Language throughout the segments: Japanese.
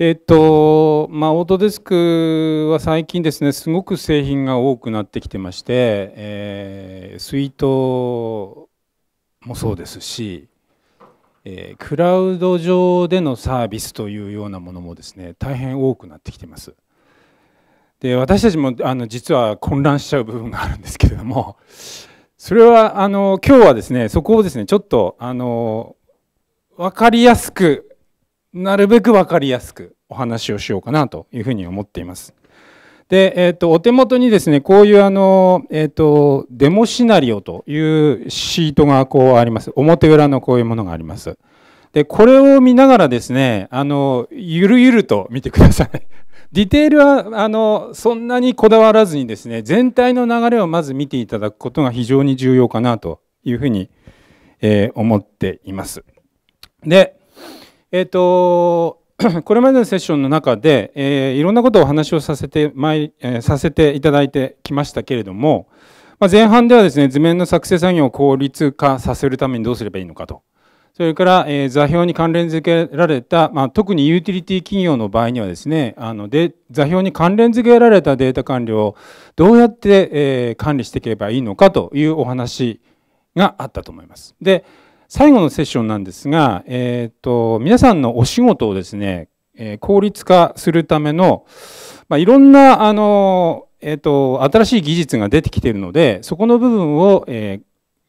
えっと、まあ、オートデスクは最近ですね、すごく製品が多くなってきてまして、えー、スイートもそうですし、えー、クラウド上でのサービスというようなものもですね、大変多くなってきてます。で、私たちもあの実は混乱しちゃう部分があるんですけれども、それはあの今日はですね、そこをですね、ちょっとあの分かりやすくなるべく分かりやすくお話をしようかなというふうに思っています。で、えっ、ー、と、お手元にですね、こういうあの、えっ、ー、と、デモシナリオというシートがこうあります。表裏のこういうものがあります。で、これを見ながらですね、あの、ゆるゆると見てください。ディテールは、あの、そんなにこだわらずにですね、全体の流れをまず見ていただくことが非常に重要かなというふうに、えー、思っています。で、えっ、ー、と、これまでのセッションの中で、えー、いろんなことをお話をさせて、まいえー、させていただいてきましたけれども、まあ、前半ではですね、図面の作成作業を効率化させるためにどうすればいいのかと。それから、えー、座標に関連付けられた、まあ、特にユーティリティ企業の場合にはですね、あので座標に関連付けられたデータ管理をどうやって、え管理していけばいいのかというお話があったと思います。で、最後のセッションなんですが、えーと、皆さんのお仕事をですね、えー、効率化するための、まあ、いろんなあの、えーと、新しい技術が出てきているのでそこの部分を、えー、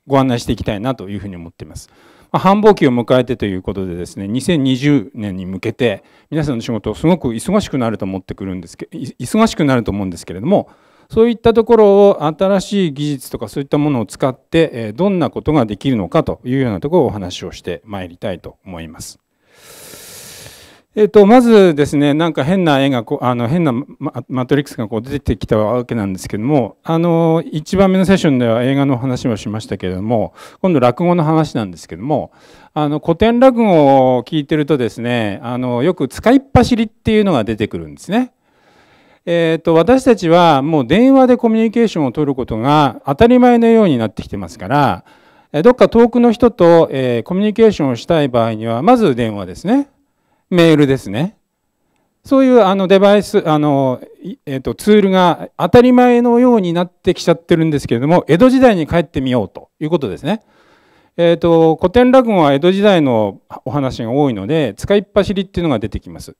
ご案内していきたいなというふうに思っています。ま繁忙期を迎えてということでですね2020年に向けて皆さんの仕事すごく忙しくなると思ってくるんですけ忙しくなると思うんですけれどもそういったところを新しい技術とかそういったものを使ってどんなことができるのかというようなところをお話をしてまいりたいと思います。えっと、まずですね、なんか変な絵がこう、あの変なマトリックスがこう出てきたわけなんですけども、あの、1番目のセッションでは映画の話もしましたけれども、今度落語の話なんですけども、あの、古典落語を聞いてるとですね、あの、よく使いっ走りっていうのが出てくるんですね。えーと、私たちはもう電話でコミュニケーションを取ることが当たり前のようになってきてますからどっか遠くの人と、えー、コミュニケーションをしたい場合にはまず電話ですねメールですねそういうあのデバイスあの、えーと、ツールが当たり前のようになってきちゃってるんですけれども江戸時代に帰ってみようということですね。えーと古典落語は江戸時代のお話が多いので使いっ走りっていうのが出てきます。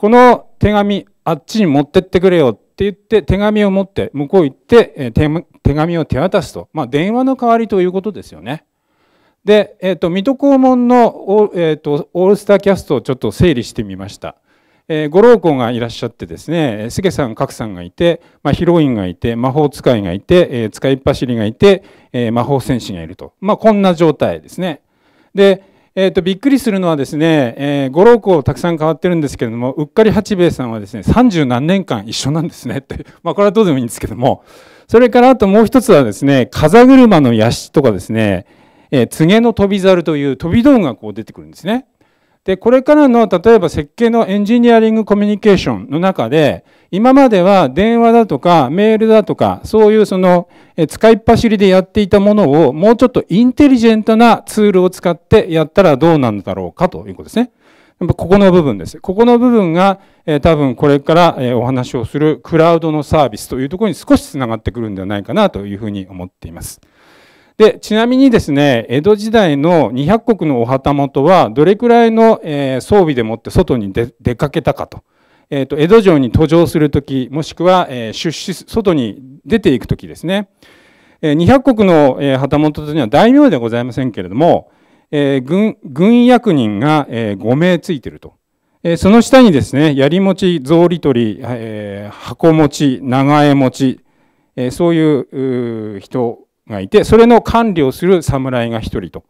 この手紙あっちに持ってってくれよって言って手紙を持って向こう行って手紙を手渡すと、まあ、電話の代わりということですよね。で、えーと、水戸黄門の、えーと、オールスターキャストをちょっと整理してみました。えー、ご老公がいらっしゃってですね、菅さん、賀来さんがいて、まあ、ヒロインがいて、魔法使いがいて、えー、使いっ走りがいて、えー、魔法戦士がいると。まあ、こんな状態ですね。で、えーと、びっくりするのはですね、えー、五郎校たくさん変わってるんですけれどもうっかり八兵衛さんはですね30何年間一緒なんですねって まあこれはどうでもいいんですけどもそれからあともう一つはですね風車のヤシとかですね、えー、告げの飛び猿という飛び道具がこう出てくるんですね。で、これからの例えば設計のエンジニアリングコミュニケーションの中で、今までは電話だとかメールだとか、そういうその使いっ走りでやっていたものをもうちょっとインテリジェントなツールを使ってやったらどうなんだろうかということですね。やっぱここの部分です。ここの部分が、え多分これから、えお話をするクラウドのサービスというところに少しつながってくるんではないかなというふうに思っています。で、ちなみにですね、江戸時代の200国のお旗本は、どれくらいの、え装備でもって外に出出かけたかと。えっ、ー、と、江戸城に登場するとき、もしくは、え出資、外に出ていくときですね。え200国の、え旗本というのは大名ではございませんけれども、え軍、軍役人が、え5名ついてると。えその下にですね、槍持ち、草履取り、え箱持ち、長江持ち、えそういう人がいて、それの管理をする侍が1人と。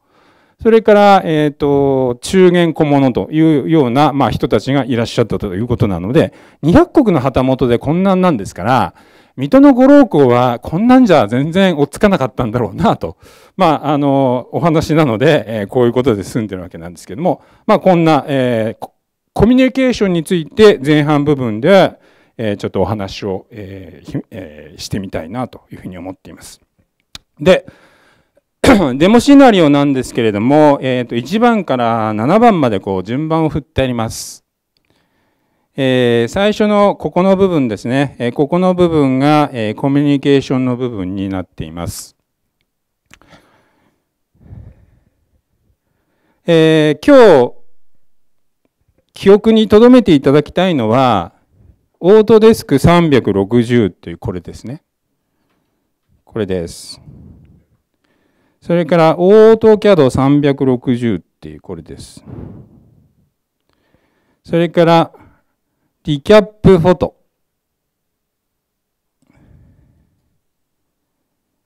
それから、えっ、ー、と、中元小物というような、まあ、人たちがいらっしゃったということなので、200国の旗本で困難なんですから、水戸の五郎公はこんなんじゃ全然追っつかなかったんだろうなと、まあ、あの、お話なので、えー、こういうことで済んでるわけなんですけども、まあ、こんな、えー、コミュニケーションについて前半部分で、えちょっとお話を、ええー、してみたいなというふうに思っています。で、デ モシナリオなんですけれども、えー、と1番から7番までこう順番を振ってあります。えー、最初のここの部分ですね、えー、ここの部分が、えー、コミュニケーションの部分になっています。えー、今日記憶に留めていただきたいのはオートデスク360というこれですね。これです。それからオートキャド360っていうこれです。それからリキャップフォト。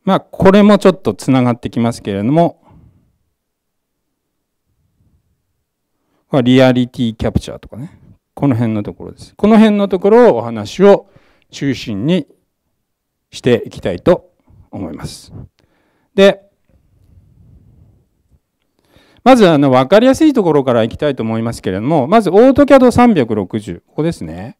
まあこれもちょっとつながってきますけれども、リアリティキャプチャーとかね。この辺のところです。この辺のところをお話を中心にしていきたいと思います。で、まずあの分かりやすいところからいきたいと思いますけれども、まず AutoCAD360、ここですね。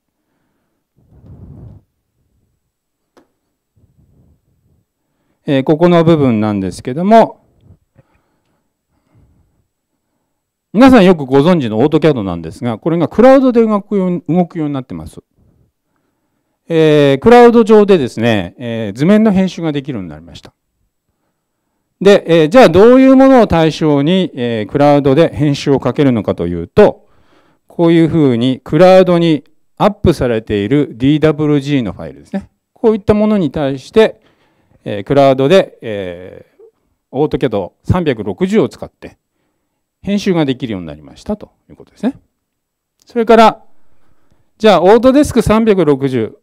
えー、ここの部分なんですけども、皆さんよくご存知の AutoCAD なんですが、これがクラウドで動くようになってます。えー、クラウド上でですね、えー、図面の編集ができるようになりました。で、えー、じゃあどういうものを対象に、えー、クラウドで編集をかけるのかというと、こういうふうにクラウドにアップされている DWG のファイルですね。こういったものに対して、えー、クラウドで、えー、オートキャド360を使って編集ができるようになりましたということですね。それから、じゃあオートデスク360。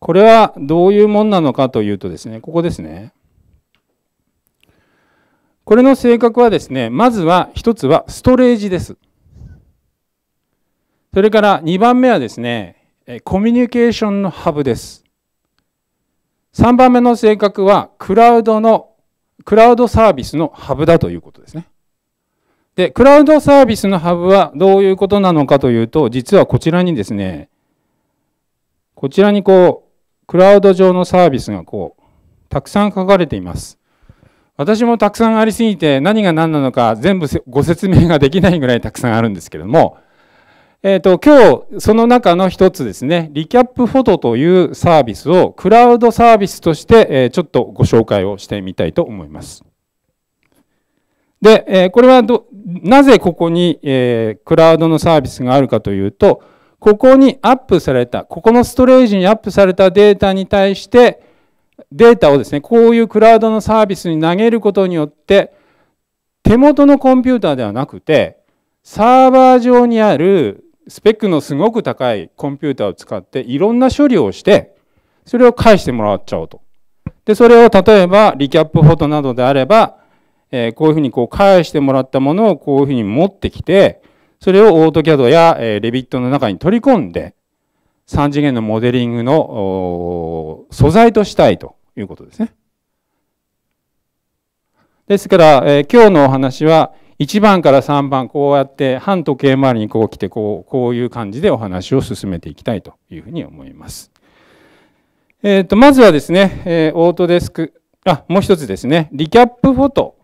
これはどういうもんなのかというとですね、ここですね。これの性格はですね、まずは一つはストレージです。それから2番目はですね、コミュニケーションのハブです。3番目の性格はクラウドの、クラウドサービスのハブだということですね。で、クラウドサービスのハブはどういうことなのかというと、実はこちらにですね、こちらにこう、クラウド上のサービスがこう、たくさん書かれています。私もたくさんありすぎて何が何なのか全部ご説明ができないぐらいたくさんあるんですけれども、えっ、ー、と、今日その中の一つですね、リキャップフォトというサービスをクラウドサービスとして、えちょっとご紹介をしてみたいと思います。で、えこれはど、なぜここに、えクラウドのサービスがあるかというと、ここにアップされた、ここのストレージにアップされたデータに対して、データをですね、こういうクラウドのサービスに投げることによって、手元のコンピューターではなくて、サーバー上にあるスペックのすごく高いコンピューターを使っていろんな処理をして、それを返してもらっちゃおうと。で、それを例えばリキャップフォトなどであれば、えこういうふうにこう返してもらったものをこういうふうに持ってきて、それをオートキャドや、えレビットの中に取り込んで、3次元のモデリングの素材としたいということですね。ですから、えー、今日のお話は1番から3番こうやって反時計回りにこう来てこうこういう感じでお話を進めていきたいというふうに思います。えーと、とまずはですね、えー、オートデスクあもう一つですねリキャップフォト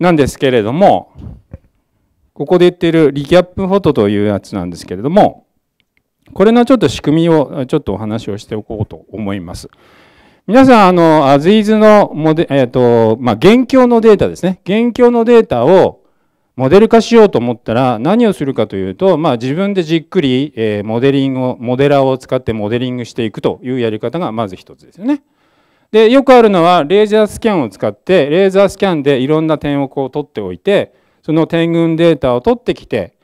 なんですけれどもここで言っているリキャップフォトというやつなんですけれども、これのちょっと仕組みをちょっとお話をしておこうと思います。皆さん、あの、アズイズのモデ、えっ、ー、と、まあ、現況のデータですね。現況のデータをモデル化しようと思ったら何をするかというと、まあ、自分でじっくり、えー、モデリングを、モデラーを使ってモデリングしていくというやり方がまず一つですよね。で、よくあるのはレーザースキャンを使って、レーザースキャンでいろんな点をこう取っておいて、その点群データを取ってきて、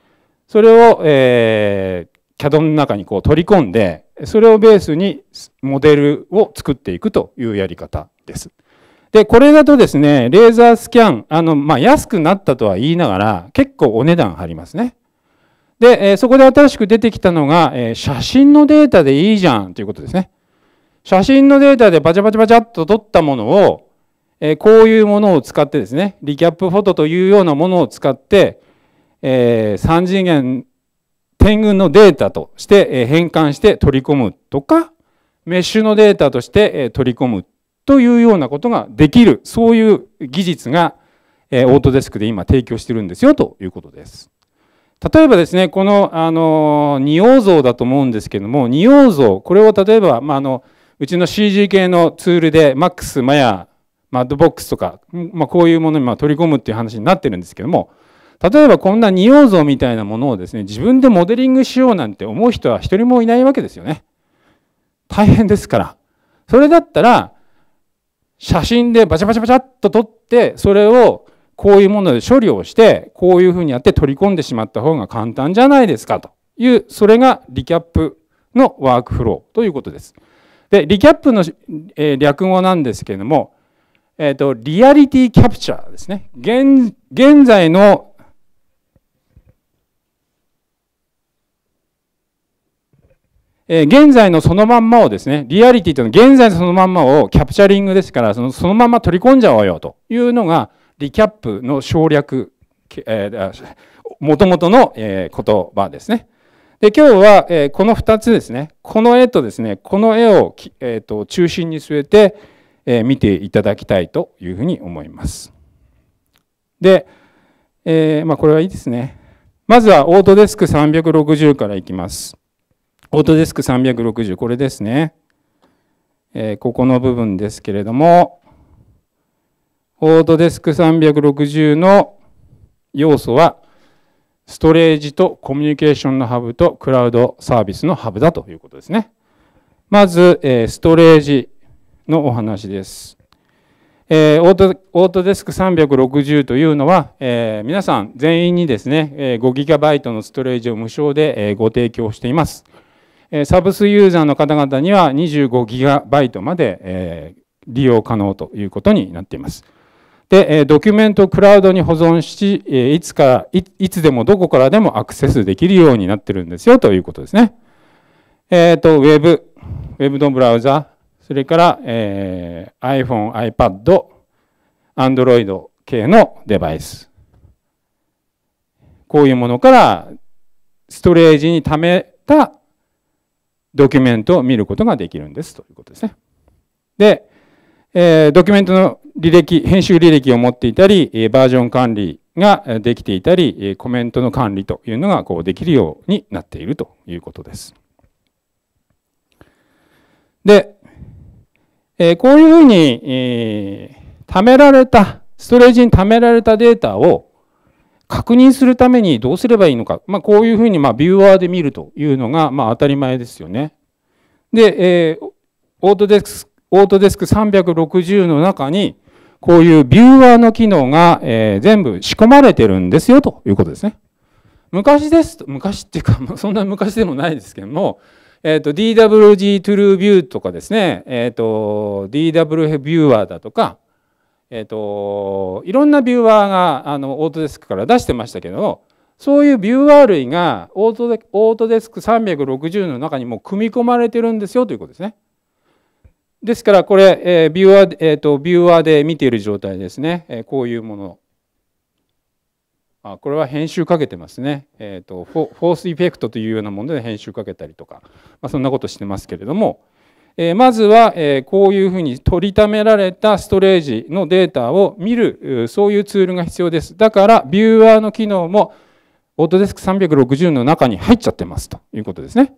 それを、えー、CAD の中にこう取り込んで、それをベースにモデルを作っていくというやり方です。で、これだとですね、レーザースキャン、あの、まあ、安くなったとは言いながら、結構お値段張りますね。で、えそこで新しく出てきたのが、え写真のデータでいいじゃんということですね。写真のデータでバチャバチャバチャっと撮ったものを、えこういうものを使ってですね、リキャップフォトというようなものを使って、えー、3次元点群のデータとして、え変換して取り込むとか、メッシュのデータとして、え取り込むというようなことができる、そういう技術が、えオートデスクで今提供してるんですよということです。例えばですね、この、あの、仁王像だと思うんですけども、仁王像、これを例えば、まあ、あの、うちの CG 系のツールで、マックス・マヤマッドボックスとか、まあ、こういうものにま取り込むっていう話になってるんですけども例えばこんな仁王像みたいなものをですね自分でモデリングしようなんて思う人は一人もいないわけですよね大変ですからそれだったら写真でバチャバチャバチャっと撮ってそれをこういうもので処理をしてこういうふうにやって取り込んでしまった方が簡単じゃないですかというそれがリキャップのワークフローということですでリキャップの、え略語なんですけれどもえっ、ー、と、リアリティキャプチャーですね。現現在のえ現在のそのまんまをですね、リアリティというのは現在のそのまんまをキャプチャリングですから、そのそのまんま取り込んじゃおうよというのが、リキャップの省略、えー、もとの、え言葉ですね。で、今日は、えこの2つですね、この絵とですね、この絵を、えーと中心に据えて、え見ていただきたいというふうに思います。で、えー、まあ、これはいいですね。まずはオートデスク360からいきます。オートデスク360、これですね。えー、ここの部分ですけれども、オートデスク360の要素は、ストレージとコミュニケーションのハブとクラウドサービスのハブだということですね。まず、ストレージのお話です。えー、オートオートデスク360というのは、えー、皆さん全員にですね、え 5GB のストレージを無償で、えご提供しています。えサブスユーザーの方々には 25GB まで、え利用可能ということになっています。で、ドキュメントをクラウドに保存し、いつからい、つでもどこからでもアクセスできるようになってるんですよということですね。えっ、ー、と、ェブ b Web のブラウザ、それから、えー、iPhone、iPad、Android 系のデバイス。こういうものからストレージに貯めたドキュメントを見ることができるんですということですね。で、えー、ドキュメントの履歴、編集履歴を持っていたり、バージョン管理ができていたり、コメントの管理というのがこうできるようになっているということです。で、えこういうふうに、え貯められた、ストレージに貯められたデータを確認するためにどうすればいいのか。まあ、こういうふうに、まビューアーで見るというのが、ま当たり前ですよね。で、えオートデスク、オートデスク360の中に、こういうビューアーの機能が、え全部仕込まれてるんですよということですね。昔ですと、昔っていうか、そんな昔でもないですけども、えっと、DWG トゥルービューとかですね、えっと、DWF ビューワーだとか、えっと、いろんなビューワーが、あの、オートデスクから出してましたけど、そういうビューワー類がオートデオートデスク360の中にも組み込まれてるんですよということですね。ですからこれ、えービューワーえーと、とビューワーで見ている状態ですね、えー、こういうものあこれは編集かけてますね、えーと、フォースイフェクトというようなもので編集かけたりとか、まあ、そんなことしてますけれども、えー、まずは、えー、こういうふうに取りためられたストレージのデータを見るそういうツールが必要ですだからビューアーの機能もオートデスク360の中に入っちゃってますということですね。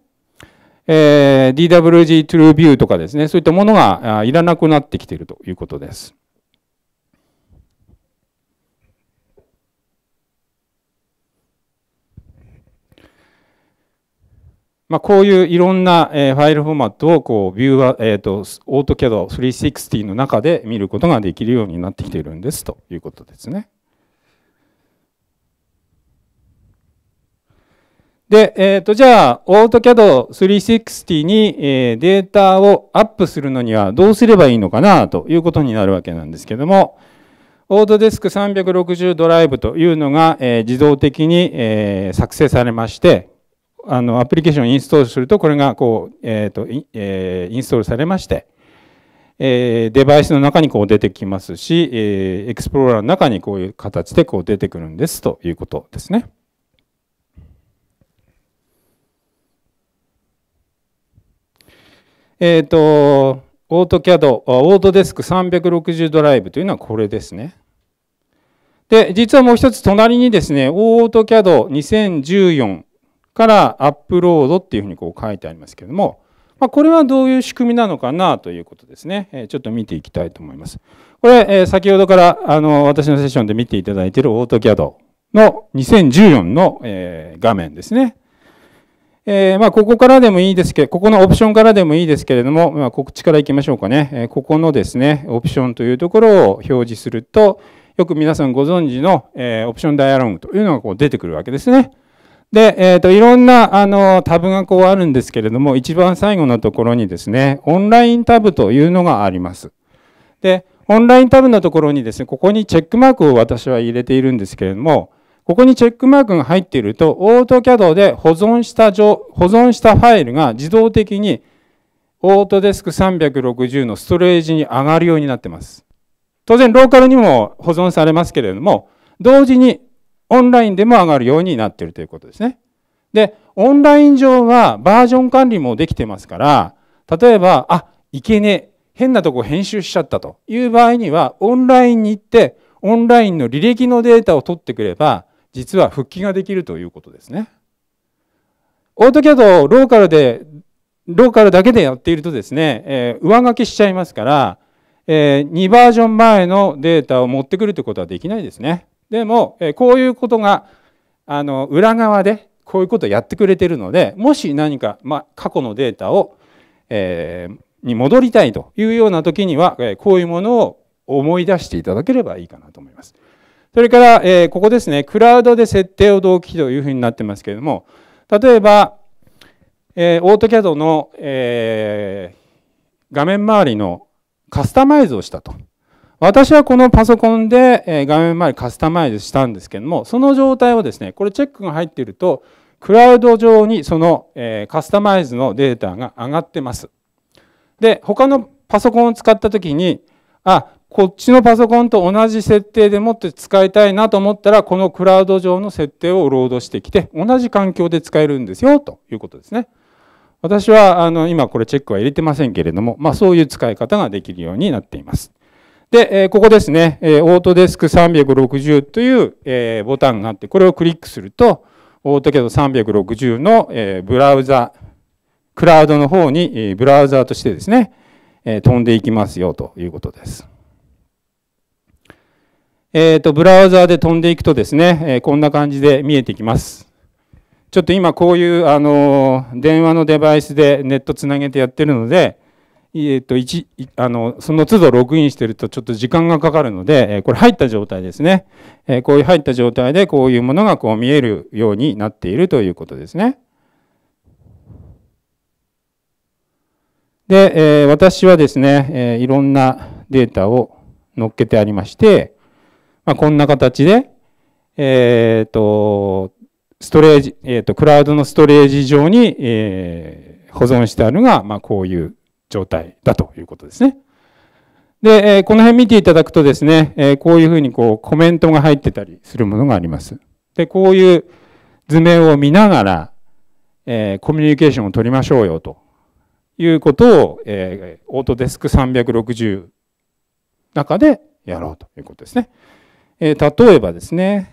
えー、DWG TrueView とかですね、そういったものがいらなくなってきているということです。まあ、こういういろんな、えファイルフォーマットをこうビューは、えーと、AutoCAD 360の中で見ることができるようになってきているんですということですね。で、えっ、ー、と、じゃあ、AutoCAD 360に、えデータをアップするのにはどうすればいいのかなということになるわけなんですけども、Autodesk 360ドライブというのが、え自動的に、え作成されまして、あのアプリケーションをインストールするとこれがこう、えーとえー、インストールされまして、えー、デバイスの中にこう出てきますし、えー、エクスプローラーの中にこういう形でこう出てくるんですということですね。えっ、ー、と、オートキャド、オートデスク360ドライブというのはこれですね。で、実はもう一つ隣にですね、オートキャド2014からアップロードっていうふうにこう書いてありますけれども、まあ、これはどういう仕組みなのかなということですね。えちょっと見ていきたいと思います。これ、え先ほどからあの私のセッションで見ていただいている AutoCAD の2014の、え画面ですね。えー、まあ、ここからでもいいですけど、ここのオプションからでもいいですけれども、まあ、こっちから行きましょうかね。えここのですね、オプションというところを表示すると、よく皆さんご存知の、えオプションダイアログというのがこう出てくるわけですね。で、えっ、ー、と、いろんな、あの、タブがこうあるんですけれども、一番最後のところにですね、オンラインタブというのがあります。で、オンラインタブのところにですね、ここにチェックマークを私は入れているんですけれども、ここにチェックマークが入っていると、オートキ c a d で保存した保存したファイルが自動的にオートデスク360のストレージに上がるようになってます。当然、ローカルにも保存されますけれども、同時にオンラインでも上がるようになっているということですね。で、オンライン上はバージョン管理もできてますから、例えば、あ、いけねえ、変なとこ編集しちゃったという場合には、オンラインに行って、オンラインの履歴のデータを取ってくれば、実は復帰ができるということですね。オートキャドをローカルで、ローカルだけでやっているとですね、えー、上書きしちゃいますから、えー、2バージョン前のデータを持ってくるということはできないですね。でも、えこういうことがあの裏側でこういうことをやってくれてるのでもし何か、まあ、過去のデータを、えー、に戻りたいというような時には、えこういうものを思い出していただければいいかなと思います。それから、えここですね、クラウドで設定を同期というふうになってますけれども、例えば、えー、オートキャドの、えー、画面周りのカスタマイズをしたと私はこのパソコンで画面周りカスタマイズしたんですけども、その状態をですね、これチェックが入っていると、クラウド上にそのカスタマイズのデータが上がってます。で、他のパソコンを使った時に、あ、こっちのパソコンと同じ設定でもって使いたいなと思ったら、このクラウド上の設定をロードしてきて、同じ環境で使えるんですよ、ということですね。私はあの今これチェックは入れてませんけれども、まあ、そういう使い方ができるようになっています。で、ここですね、オートデスク360という、ボタンがあって、これをクリックすると、オートキャド360の、ブラウザ、クラウドの方に、ブラウザーとしてですね、飛んでいきますよということです。えっ、ー、と、ブラウザーで飛んでいくとですね、こんな感じで見えてきます。ちょっと今こういう、あの電話のデバイスでネットつなげてやってるので、えっと、一、あの、その都度ログインしてるとちょっと時間がかかるので、えこれ入った状態ですね。えこういう入った状態でこういうものがこう見えるようになっているということですね。で、え私はですね、えいろんなデータを乗っけてありまして、まあ、こんな形で、えっ、ー、と、ストレージ、えっ、ー、と、クラウドのストレージ上に、えー、保存してあるのが、まあ、こういう状態だということですね。で、えこの辺見ていただくとですね、えこういうふうにこうコメントが入ってたりするものがあります。で、こういう図面を見ながら、えコミュニケーションを取りましょうよということを、えー、オートデスク360中でやろうということですね。え例えばですね、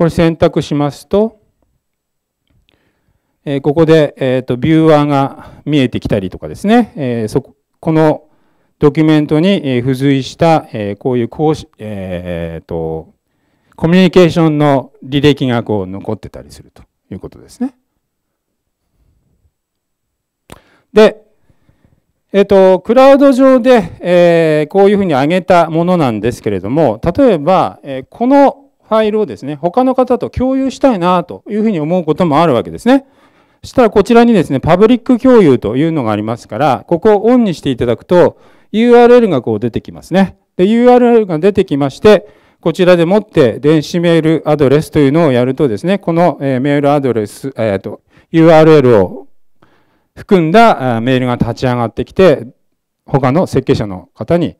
これ選択しますと、えここで、えーと、ビューアーが見えてきたりとかですね、えー、そこのドキュメントに付随した、えー、こういう公えーと、コミュニケーションの履歴がこう残ってたりするということですね。で、えっ、ー、と、クラウド上で、えこういうふうに上げたものなんですけれども、例えば、えこのファイルをですね、他の方と共有したいなというふうに思うこともあるわけですね。そしたらこちらにですね、パブリック共有というのがありますから、ここをオンにしていただくと、URL がこう出てきますね。で、URL が出てきまして、こちらでもって電子メールアドレスというのをやるとですね、このメールアドレス、えっ、ー、と、URL を含んだメールが立ち上がってきて、他の設計者の方に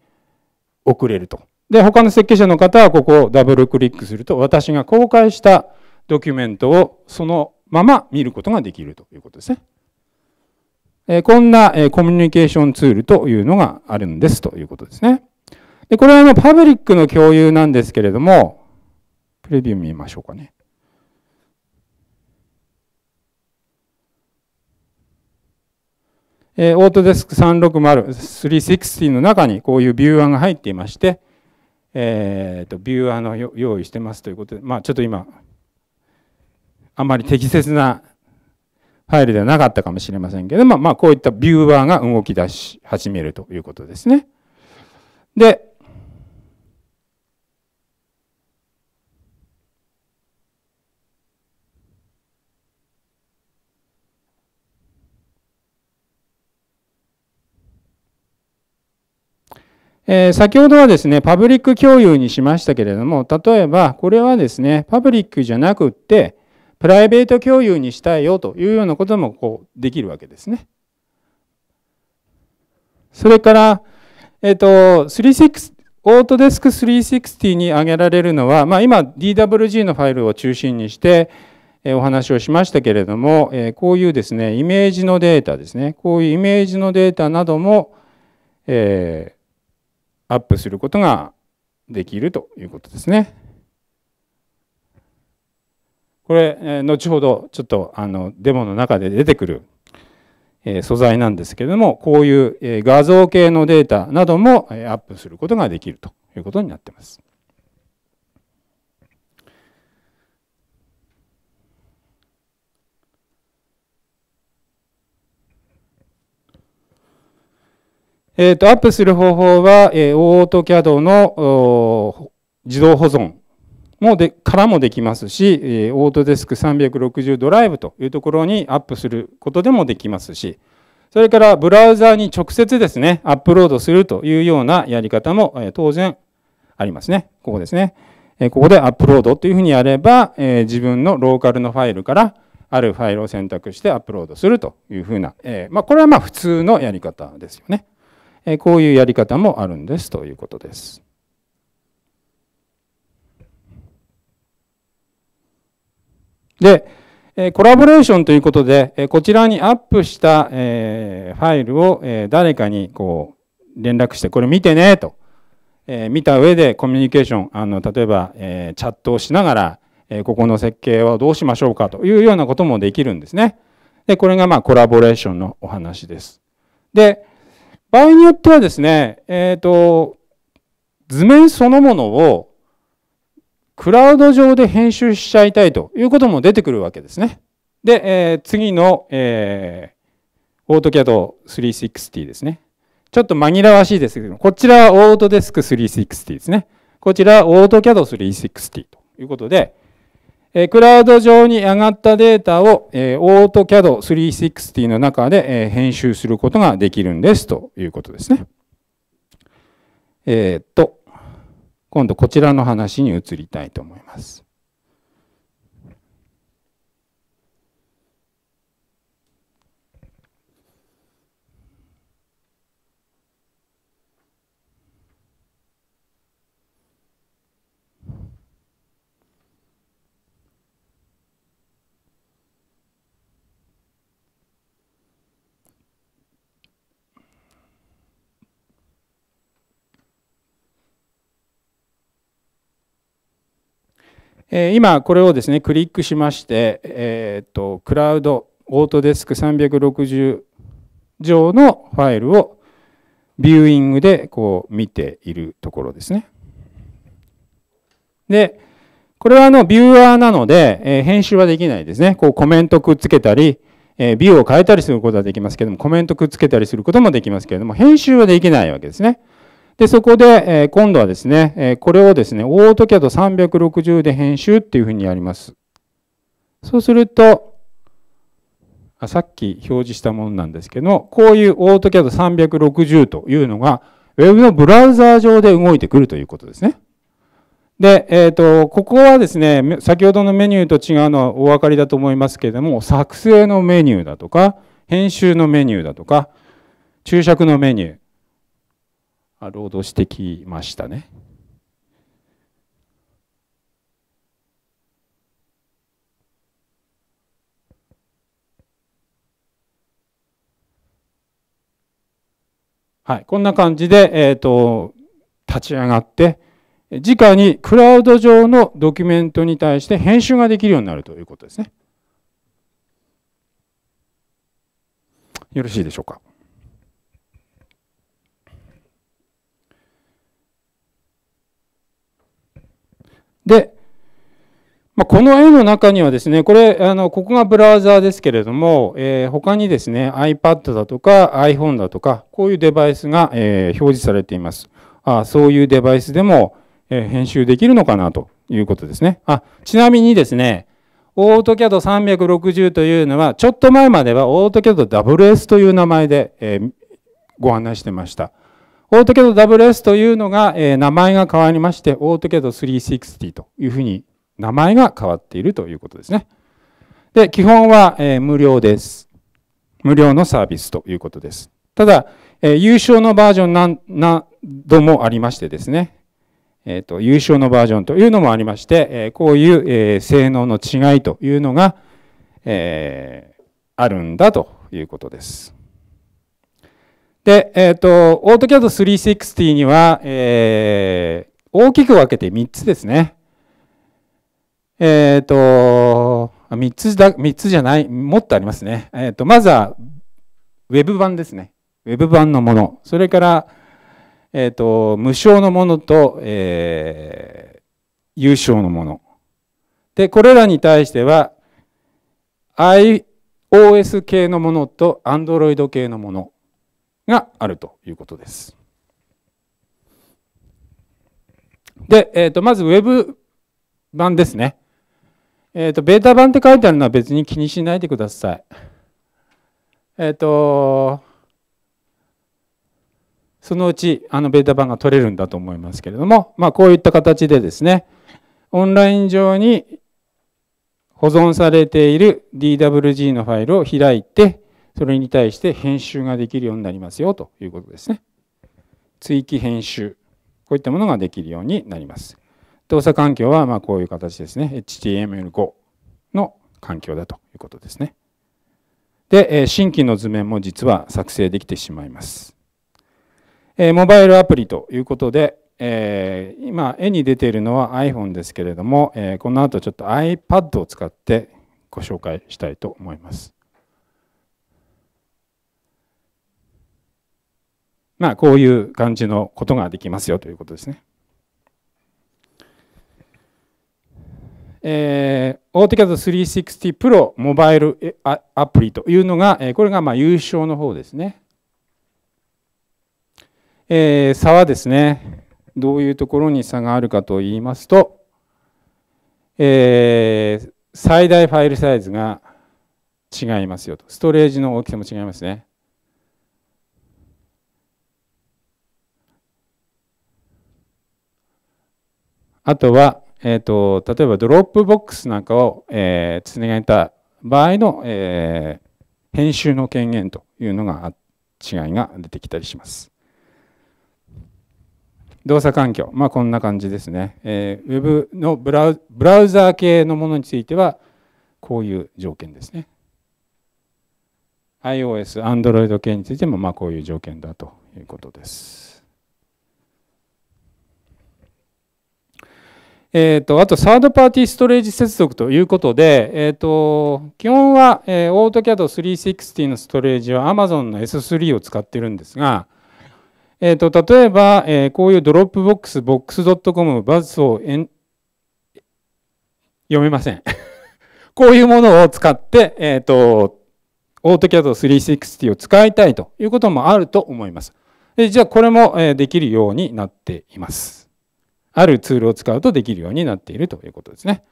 送れるとで、他の設計者の方はここをダブルクリックすると、私が公開したドキュメントをそのまま見ることができるということですね。えこんな、えコミュニケーションツールというのがあるんですということですね。で、これはあのパブリックの共有なんですけれども、プレビュー見ましょうかね。えオートデスク360、360の中にこういうビューアーが入っていまして、えーと、ビューアーの用意してますということで、まあ、ちょっと今あまり適切なファイルではなかったかもしれませんけども、まあ、こういったビューアーが動き出し始めるということですね。で、え先ほどはですね、パブリック共有にしましたけれども、例えばこれはですね、パブリックじゃなくって、プライベート共有にしたいよというようなこともこうできるわけですね。それから、えっ、ー、と、36、オートデスク360に挙げられるのは、まあ、今 DWG のファイルを中心にしてお話をしましたけれども、こういうですね、イメージのデータですね、こういうイメージのデータなども、えーアップすることができるということですね。これ、え後ほどちょっとあのデモの中で出てくる、え素材なんですけれども、こういう、え画像系のデータなども、えアップすることができるということになってます。えっ、ー、と、アップする方法は、えー、ト u t o c a d の自動保存もでからもできますし、えー、トデスク360ドライブというところにアップすることでもできますし、それからブラウザーに直接ですね、アップロードするというようなやり方も、えー、当然ありますね。ここですね。えー、ここでアップロードというふうにやれば、えー、自分のローカルのファイルからあるファイルを選択してアップロードするというふうな、えーまあ、これはまあ普通のやり方ですよね。えこういうやり方もあるんですということです。で、コラボレーションということで、こちらにアップしたファイルを誰かにこう連絡して、これ見てねと、見た上でコミュニケーション、あの例えばチャットをしながら、ここの設計はどうしましょうかというようなこともできるんですね。で、これがまあコラボレーションのお話です。で、場合によってはですね、えっ、ー、と、図面そのものをクラウド上で編集しちゃいたいということも出てくるわけですね。で、えー、次の、えー、AutoCAD 360ですね。ちょっと紛らわしいですけども、こちらは Autodesk 360ですね。こちら AutoCAD 360ということで、クラウド上に上がったデータを AutoCAD360 の中で編集することができるんですということですね。えー、っと、今度こちらの話に移りたいと思います。え今これをですねクリックしまして、えっとクラウドオートデスク360上のファイルをビューイングでこう見ているところですね。で、これはあのビューアーなので、え編集はできないですね。こうコメントくっつけたり、えビューを変えたりすることはできますけども、コメントくっつけたりすることもできますけれども、編集はできないわけですね。で、そこで、え今度はですね、えこれをですね、AutoCAD360 で編集っていうふうにやります。そうすると、あさっき表示したものなんですけど、こういう AutoCAD360 というのが、ウェブのブラウザー上で動いてくるということですね。で、えっ、ー、と、ここはですね、先ほどのメニューと違うのはお分かりだと思いますけれども、作成のメニューだとか、編集のメニューだとか、注釈のメニュー、労働してきましたね。はい、こんな感じで、えーと、立ち上がって直にクラウド上のドキュメントに対して編集ができるようになるということですね。よろしいでしょうか。で、まあ、この絵の中にはですね、これ、あの、ここがブラウザーですけれども、えー、他にですね、iPad だとか iPhone だとか、こういうデバイスが、えー、表示されています。あそういうデバイスでも、えー、編集できるのかなということですね。あ、ちなみにですね、AutoCAD360 というのは、ちょっと前までは AutoCAD WS という名前で、えー、ご案内してました。オートケド WS というのが、えー、名前が変わりまして、オートケド360というふうに名前が変わっているということですね。で、基本は、えー、無料です。無料のサービスということです。ただ、えー、優勝のバージョンななどもありましてですね、えーと、と優勝のバージョンというのもありまして、えー、こういう、えー、性能の違いというのが、えー、あるんだということです。で、えっ、ー、と、AutoCAD 360には、えー、大きく分けて3つですね。えっ、ー、と、3つだ、三つじゃない、もっとありますね。えっ、ー、と、まずは、Web 版ですね。Web 版のもの。それから、えっ、ー、と、無償のものと、えー、有償のもの。で、これらに対しては、iOS 系のものと Android 系のもの。があるということです。で、えー、とまず Web 版ですね。えっ、ー、と、ベータ版って書いてあるのは別に気にしないでください。えっ、ー、と、そのうちあのベータ版が取れるんだと思いますけれども、まあ、こういった形でですね、オンライン上に保存されている DWG のファイルを開いて、それに対して編集ができるようになりますよということですね。追記編集、こういったものができるようになります。動作環境はまこういう形ですね。HTML5 の環境だということですね。で、新規の図面も実は作成できてしまいます。モバイルアプリということで、えー、今絵に出ているのは iPhone ですけれども、えー、この後ちょっと iPad を使ってご紹介したいと思います。まあ、こういう感じのことができますよということですね。えー、オーテキャッ360プロモバイルアプリというのが、えこれがまあ優勝の方ですね。えー、差はですね、どういうところに差があるかと言いますと、えー、最大ファイルサイズが違いますよと。ストレージの大きさも違いますね。あとは、えーと、例えばドロップボックスなんかを、えー、つなげた場合の、えー、編集の権限というのが違いが出てきたりします。動作環境、まあ、こんな感じですね。えー、Web のブラウブラウザー系のものについては、こういう条件ですね。iOS、Android 系についても、まあ、こういう条件だということです。えーと、あとサードパーティーストレージ接続ということで、えーと、基本は、えー、AutoCAD360 のストレージは Amazon の S3 を使ってるんですが、えーと、と例えば、えー、こういうドロップボックス、ボックス .com、バズを読めません。こういうものを使って、えー、と AutoCAD360 を使いたいということもあると思います。でじゃあ、これも、えー、できるようになっています。あるツールを使うとできるようになっているということですね。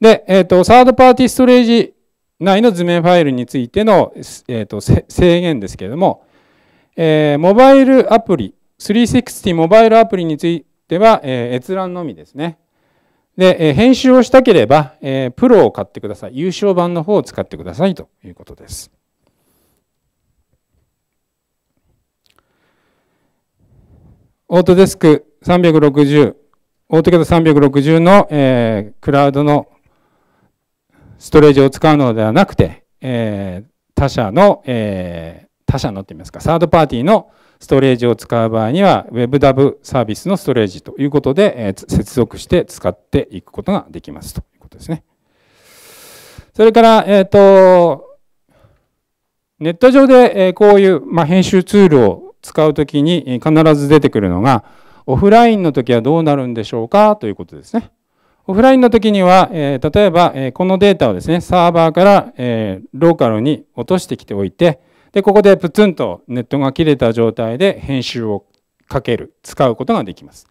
で、えっ、ー、と、サードパーティストレージ内の図面ファイルについての、えーと、制限ですけれども、えー、モバイルアプリ、360モバイルアプリについては、えー、閲覧のみですね。で、えー、編集をしたければ、えー、プロを買ってください。優勝版の方を使ってくださいということです。オートデスク360オートキャド360の、えー、クラウドのストレージを使うのではなくて、えー、他社の、えー、他社のって言いますか、サードパーティーのストレージを使う場合には WebDAV サービスのストレージということで、えー、接続して使っていくことができますということですね。それから、えっ、ー、と、ネット上で、えこういう、まあ、編集ツールを使うときに必ず出てくるのが、オフラインの時はどうなるんでしょうかということですね。オフラインの時には、えー、例えば、えー、このデータをですね、サーバーから、えー、ローカルに落としてきておいて、で、ここでプツンとネットが切れた状態で編集をかける、使うことができます。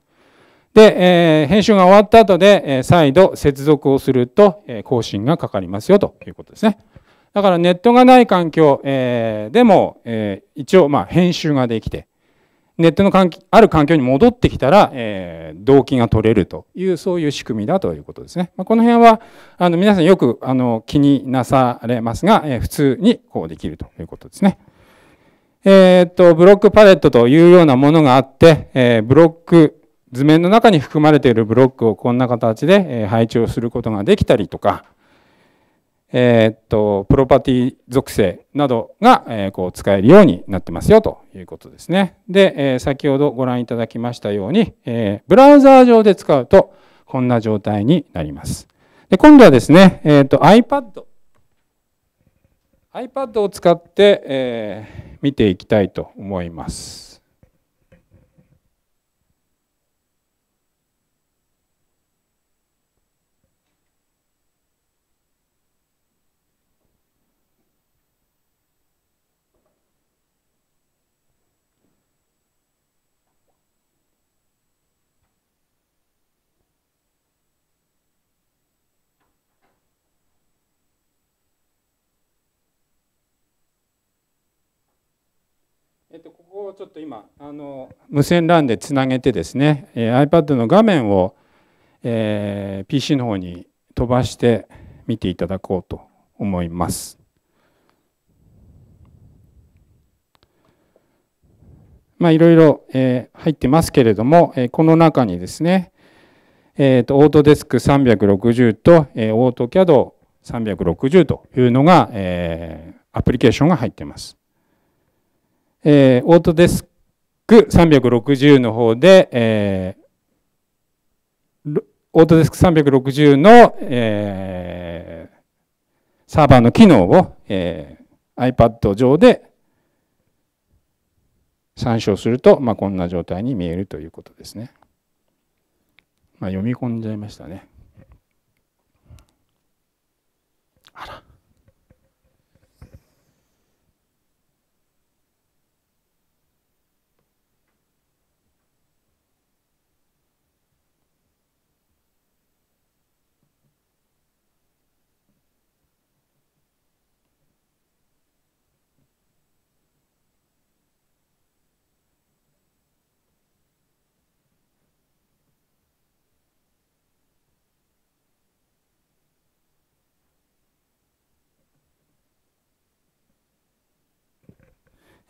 で、えー、編集が終わった後で、えー、再度接続をすると、えー、更新がかかりますよということですね。だからネットがない環境、えー、でも、えー、一応、まあ、編集ができて、ネットの環境ある環境に戻ってきたら、えー、動機が取れるというそういう仕組みだということですね。まあ、この辺はあの皆さんよくあの気になされますが、えー、普通にこうできるということですね。えー、っとブロックパレットというようなものがあって、えー、ブロック図面の中に含まれているブロックをこんな形で配置をすることができたりとか、えー、っと、プロパティ属性などが、えー、こう使えるようになってますよということですね。で、えー、先ほどご覧いただきましたように、えブラウザー上で使うとこんな状態になります。で、今度はですね、えっと iPad。iPad を使って、え見ていきたいと思います。こをちょっと今あの無線 LAN でつなげてですね、えー、iPad の画面を、えー、PC の方に飛ばして見ていただこうと思います。まあ、いろいろ、えー、入ってますけれども、えー、この中にですね、えーと、とオートデスク360と、えー、オートキャド360というのが、えー、アプリケーションが入っています。えー、オートデスク360の方で、えー、オートデスク360の、えー、サーバーの機能を、えー、iPad 上で参照すると、まあ、こんな状態に見えるということですね。まあ、読み込んじゃいましたね。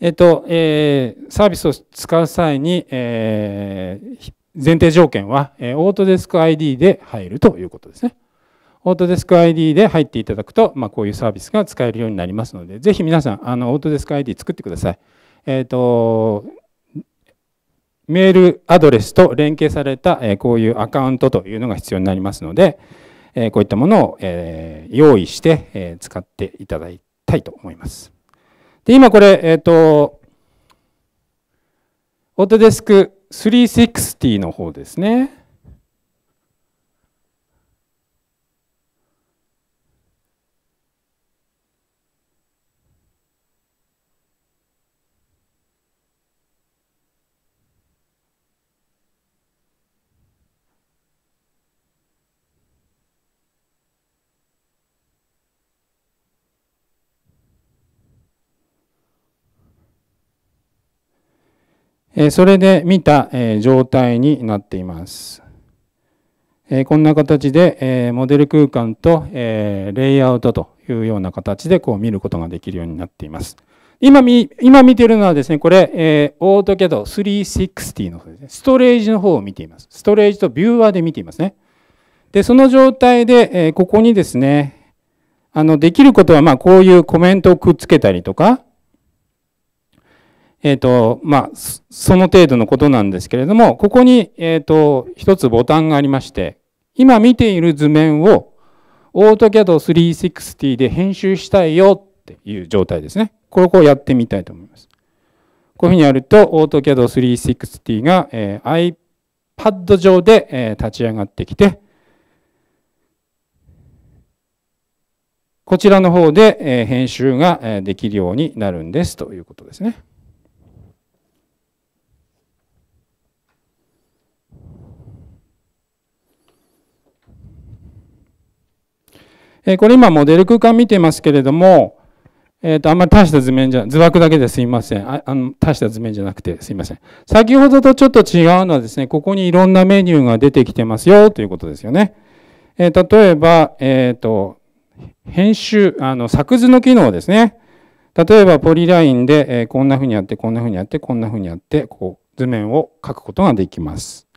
えっと、えー、サービスを使う際に、えー、前提条件は、えー、オートデスク ID で入るということですね。オートデスク ID で入っていただくと、まあ、こういうサービスが使えるようになりますので、ぜひ皆さん、あの、オートデスク ID 作ってください。えっ、ー、と、メールアドレスと連携された、えー、こういうアカウントというのが必要になりますので、えー、こういったものを、えー、用意して、えー、使っていただきたいと思います。で、今これ、えっ、ー、と、オートデスク360の方ですね。それで見た状態になっています。こんな形でモデル空間とレイアウトというような形でこう見ることができるようになっています。今見今見てるのはですね、これ、えー、ト u t c a d 360のストレージの方を見ています。ストレージとビューアーで見ていますね。で、その状態で、えここにですね、あの、できることは、まあ、こういうコメントをくっつけたりとか、えっ、ー、と、まあ、その程度のことなんですけれども、ここに、えっ、ー、と、一つボタンがありまして、今見ている図面を AutoCAD 360で編集したいよっていう状態ですね。これをやってみたいと思います。こういうふうにやると AutoCAD 360が、えー、iPad 上で、えー、立ち上がってきて、こちらの方で、え編集ができるようになるんですということですね。えこれ今モデル空間見てますけれども、えっ、ー、と、あんまり大した図面じゃ、図枠だけですいません。ああの、大した図面じゃなくてすいません。先ほどとちょっと違うのはですね、ここにいろんなメニューが出てきてますよということですよね。えー、例えば、えっ、ー、と、編集、あの、作図の機能ですね。例えば、ポリラインで、えこんな風にやって、こんな風にやって、こんな風にやって、こう、図面を書くことができます。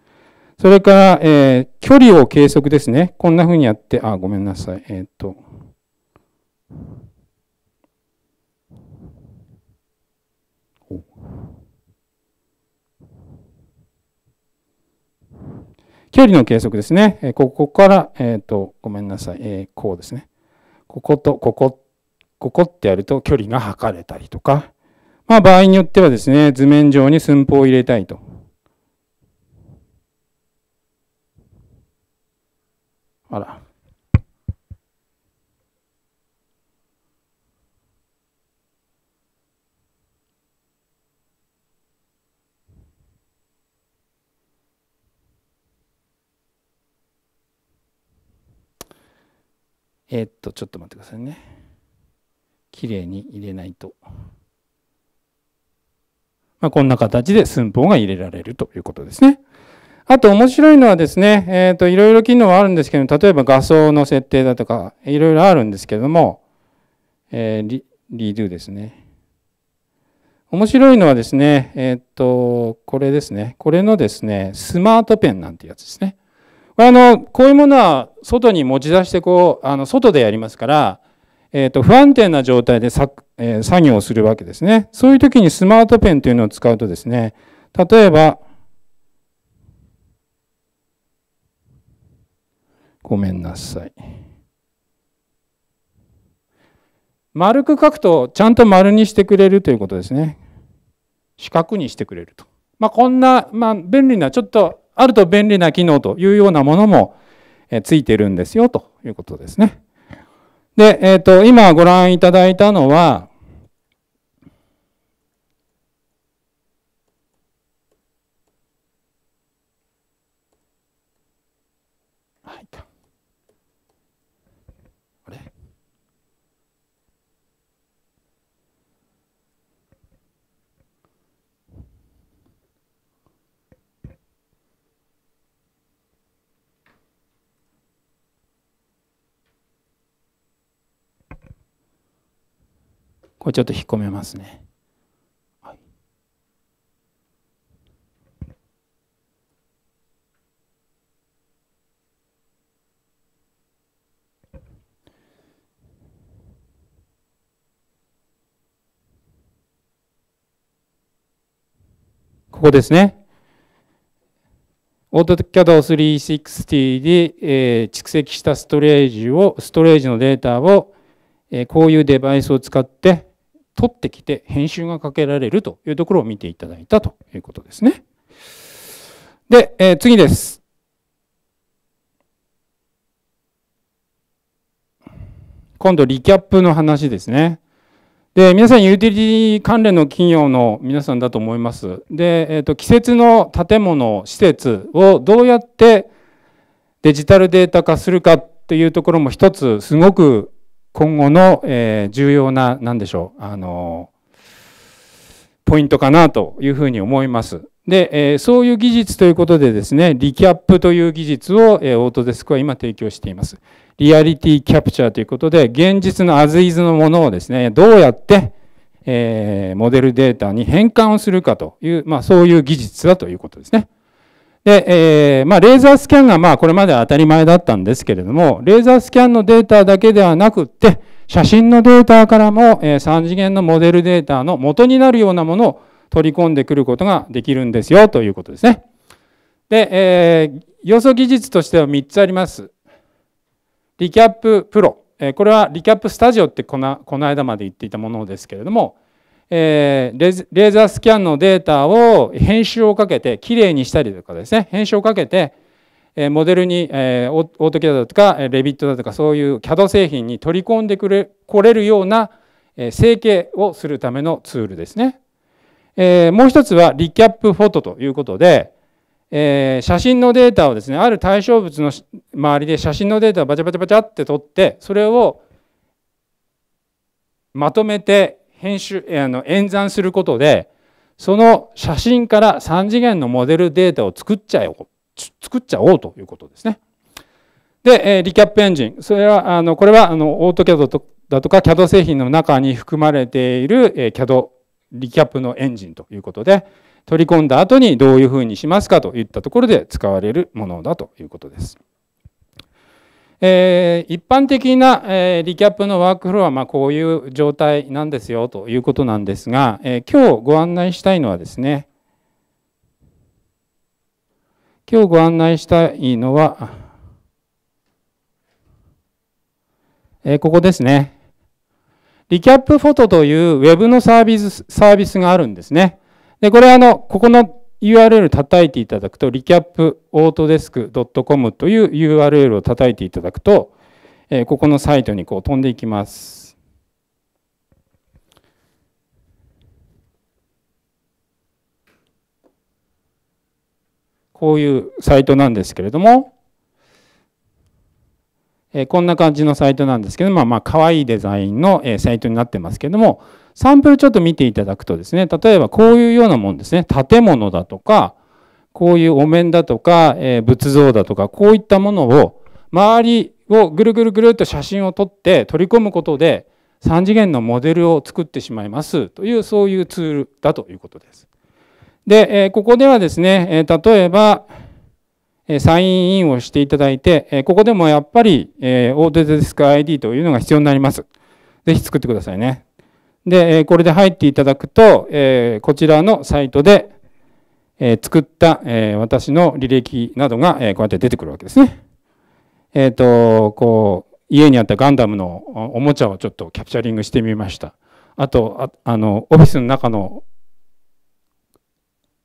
それから、えー、距離を計測ですね。こんな風にやって、あ、ごめんなさい。えっ、と。距離の計測ですね。えここから、えっ、ー、と、ごめんなさい。えー、こうですね。ここと、ここ、ここってやると距離が測れたりとか。まあ、場合によってはですね、図面上に寸法を入れたいと。あら。えっと、ちょっと待ってくださいね。きれいに入れないと。まあ、こんな形で寸法が入れられるということですね。あと面白いのはですね、えっ、ー、と、いろいろ機能はあるんですけど、例えば画像の設定だとか、いろいろあるんですけども、えー、リ、リドゥですね。面白いのはですね、えっ、ー、と、これですね。これのですね、スマートペンなんてやつですね。あの、こういうものは外に持ち出してこう、あの、外でやりますから、えっ、ー、と、不安定な状態で作、えー、作業をするわけですね。そういう時にスマートペンというのを使うとですね、例えば、ごめんなさい。丸く書くとちゃんと丸にしてくれるということですね。四角にしてくれると。まあ、こんな、まあ、便利な、ちょっとあると便利な機能というようなものもついてるんですよということですね。で、えっ、ー、と、今ご覧いただいたのは、これちょっと引っ込めますね。ここですね。AutoCAD 360で、えー、蓄積したストレージを、ストレージのデータを、えー、こういうデバイスを使って取ってきて編集がかけられるというところを見ていただいたということですね。で、えー、次です。今度リキャップの話ですね。で皆さんユーティリティ関連の企業の皆さんだと思います。で、えーと、季節の建物施設をどうやってデジタルデータ化するかというところも一つすごく今後の、えー、重要な、なんでしょう、あのポイントかなというふうに思います。で、えー、そういう技術ということでですね、リキャップという技術を、えー、オートデスクは今提供しています。リアリティキャプチャーということで、現実のアズイズのものをですね、どうやって、えー、モデルデータに変換をするかという、まあそういう技術だということですね。で、えー、まあ、レーザースキャンがまあこれまでは当たり前だったんですけれども、レーザースキャンのデータだけではなくって、写真のデータからも、えー、3次元のモデルデータの元になるようなものを取り込んでくることができるんですよということですね。で、えー、要素技術としては3つあります。リキャッププロ。えー、これはリキャップスタジオってこのこの間まで言っていたものですけれども、えレーザースキャンのデータを編集をかけてきれいにしたりとかですね編集をかけてモデルに、えオートキャドとかレビットだとかそういう CAD 製品に取り込んでくれこれるような整形をするためのツールですね。えもう一つはリキャップフォトということで、え写真のデータをですねある対象物の周りで写真のデータをバチャバチャバチャって取ってそれをまとめて編集あの演算することでその写真から3次元のモデルデータを作っちゃおう作っちゃおうということですね。で、えリキャップエンジン。それは、あの、これは、あの、オートキャドとだとか CAD 製品の中に含まれている、え CAD リキャップのエンジンということで、取り込んだ後にどういうふうにしますかといったところで使われるものだということです。えー、一般的な、えー、リキャップのワークフローは、まあ、こういう状態なんですよということなんですが、えー、今日ご案内したいのはですね今日ご案内したいのは、えー、ここですねリキャップフォトというウェブのサービスサービスがあるんですね。でこれあのここの URL 叩いていただくと、リキャップオートデスク .com という URL を叩いていただくと、えここのサイトにこう飛んでいきます。こういうサイトなんですけれども、えこんな感じのサイトなんですけど、まあまあ可愛いデザインの、えサイトになってますけども、サンプルちょっと見ていただくとですね、例えばこういうようなもんですね、建物だとか、こういうお面だとか、えー、仏像だとか、こういったものを、周りをぐるぐるぐるっと写真を撮って取り込むことで、3次元のモデルを作ってしまいますという、そういうツールだということです。で、えー、ここではですね、えー、例えば、えサインインをしていただいて、えここでもやっぱり、えオートデスク ID というのが必要になります。ぜひ作ってくださいね。で、えこれで入っていただくと、えこちらのサイトで、え作った、え私の履歴などが、えこうやって出てくるわけですね。えっ、と、こう、家にあったガンダムのおもちゃをちょっとキャプチャリングしてみました。あと、ああの、オフィスの中の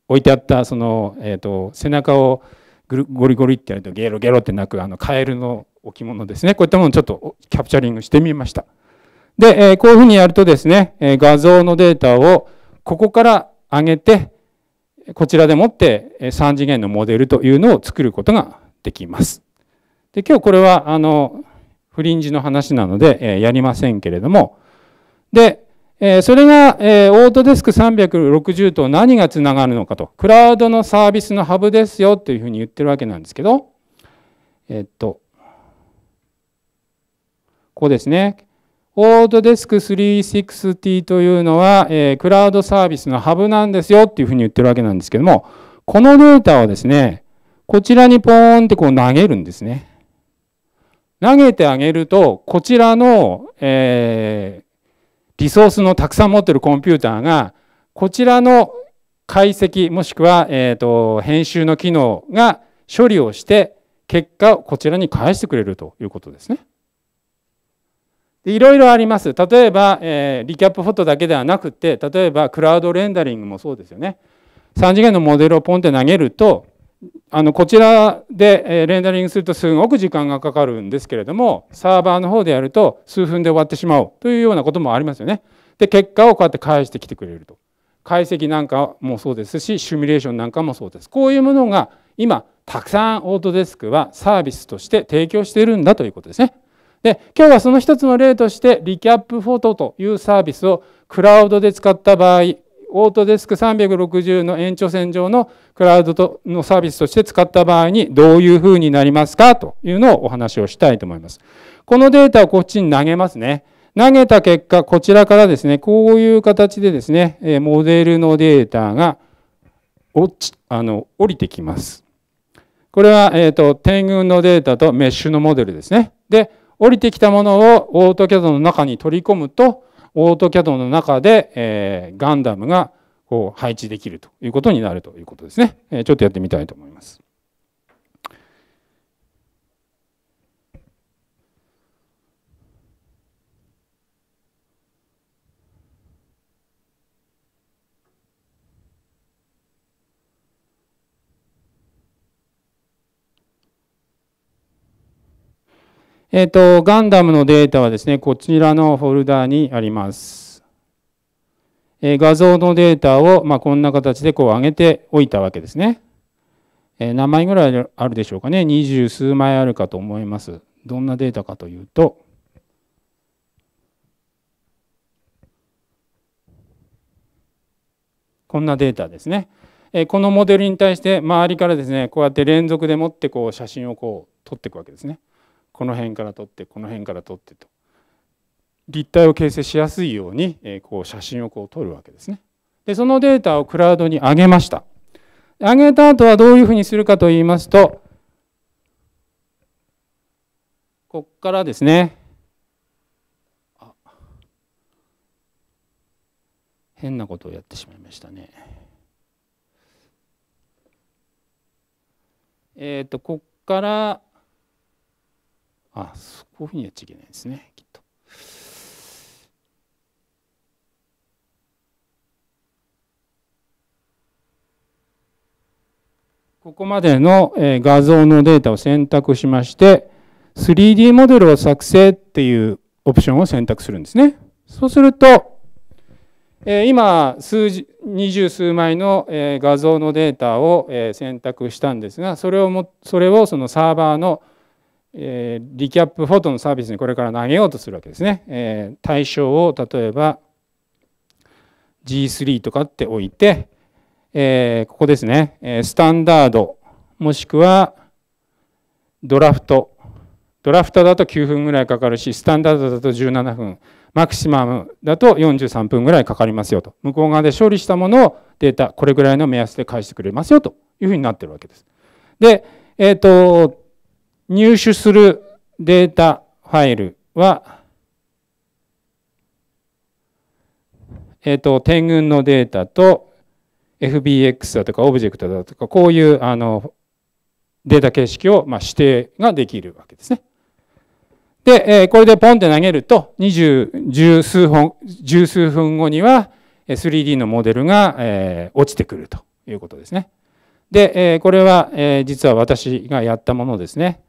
置いてあった、その、えっ、ー、と、背中をゴリゴリってやるとゲロゲロって鳴く、あの、カエルの置物ですね。こういったものをちょっとキャプチャリングしてみました。で、えこういうふうにやるとですね、え画像のデータをここから上げて、こちらでもって3次元のモデルというのを作ることができます。で、今日これは、あの、フリンジの話なので、えやりませんけれども、で、えそれが、えオートデスク360と何がつながるのかと、クラウドのサービスのハブですよというふうに言ってるわけなんですけど、えっと、ここですね。オードデスク360というのは、えー、クラウドサービスのハブなんですよっていうふうに言ってるわけなんですけども、このデータをですね、こちらにポーンってこう投げるんですね。投げてあげると、こちらの、えー、リソースのたくさん持ってるコンピューターが、こちらの解析、もしくは、えーと編集の機能が処理をして、結果をこちらに返してくれるということですね。いろいろあります。例えば、えー、リキャップフォトだけではなくて、例えばクラウドレンダリングもそうですよね。3次元のモデルをポンって投げると、あのこちらで、えレンダリングするとすごく時間がかかるんですけれども、サーバーの方でやると数分で終わってしまうというようなこともありますよね。で、結果をこうやって返してきてくれると。解析なんかもそうですし、シミュレーションなんかもそうです。こういうものが今、たくさんオートデスクはサービスとして提供しているんだということですね。で今日はその一つの例としてリキャップフォトというサービスをクラウドで使った場合オートデスク360の延長線上のクラウドのサービスとして使った場合にどういうふうになりますかというのをお話をしたいと思います。このデータをこっちに投げますね。投げた結果、こちらからですね、こういう形でですね、モデルのデータが落ち、あの、降りてきます。これは、えっ、ー、と、天群のデータとメッシュのモデルですね。で、降りてきたものをオートキャドの中に取り込むと、オートキャドの中で、えー、ガンダムがこう配置できるということになるということですね。えー、ちょっとやってみたいと思います。えっ、ー、と、ガンダムのデータはですね、こちらのフォルダーにあります。えー、画像のデータを、まあ、こんな形でこう上げておいたわけですね。えー、何枚ぐらいあるでしょうかね。二十数枚あるかと思います。どんなデータかというと、こんなデータですね。このモデルに対して周りからですねこうやって連続でもってこう写真をこう撮っていくわけですね。この辺から撮ってこの辺から撮ってと立体を形成しやすいように、えこう写真をこう撮るわけですね。でそのデータをクラウドに上げました。上げた後はどういうふうにするかと言いますとこっからですね変なことをやってしまいましたね。えっ、ー、とこっからあこういうふうにやっちゃいけないですねきっと。ここまでの画像のデータを選択しまして 3D モデルを作成っていうオプションを選択するんですね。そうすると今数字二十数枚の画像のデータを選択したんですがそれをもそれをそのサーバーのえー、リキャップフォトのサービスにこれから投げようとするわけですね。えー、対象を例えば G3 とかって置いて、えー、ここですね、えスタンダードもしくはドラフトドラフトだと9分ぐらいかかるしスタンダードだと17分マキシマムだと43分ぐらいかかりますよと向こう側で処理したものをデータこれぐらいの目安で返してくれますよというふうになってるわけです。で、えっ、ー、と入手するデータファイルは、えっ、ー、と、点群のデータと FBX だとかオブジェクトだとか、こういうあのデータ形式をまあ指定ができるわけですね。で、えー、これでポンって投げると、二十、十数本、十数分後には 3D のモデルが、えー、落ちてくるということですね。で、えー、これは、えー、実は私がやったものですね。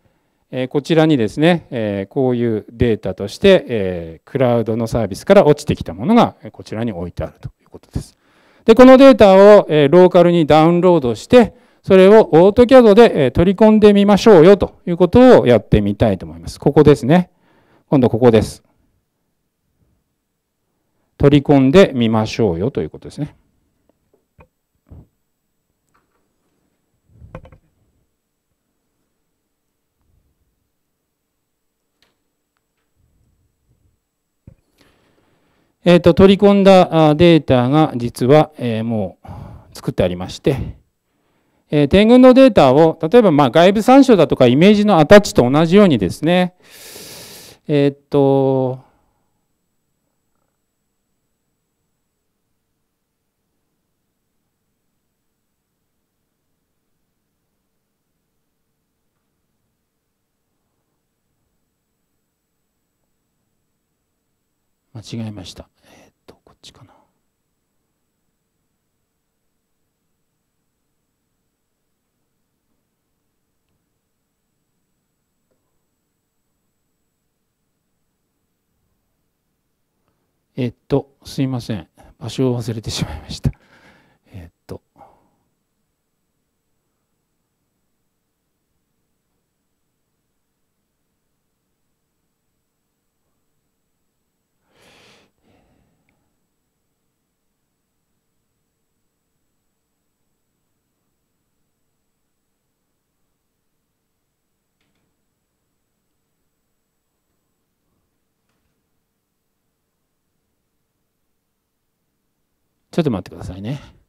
えこちらにですね、えこういうデータとして、えクラウドのサービスから落ちてきたものがこちらに置いてあるということです。で、このデータを、えローカルにダウンロードして、それを AutoCAD で、え取り込んでみましょうよということをやってみたいと思います。ここですね。今度ここです。取り込んでみましょうよということですね。えっ、と、取り込んだデータが実は、えもう作ってありまして、え天群のデータを、例えば、ま外部参照だとかイメージのアタッチと同じようにですね、えっ、と、間違えましたえっ、とこっちかなえっ、とすいません場所を忘れてしまいましたちょっと待ってくださいね。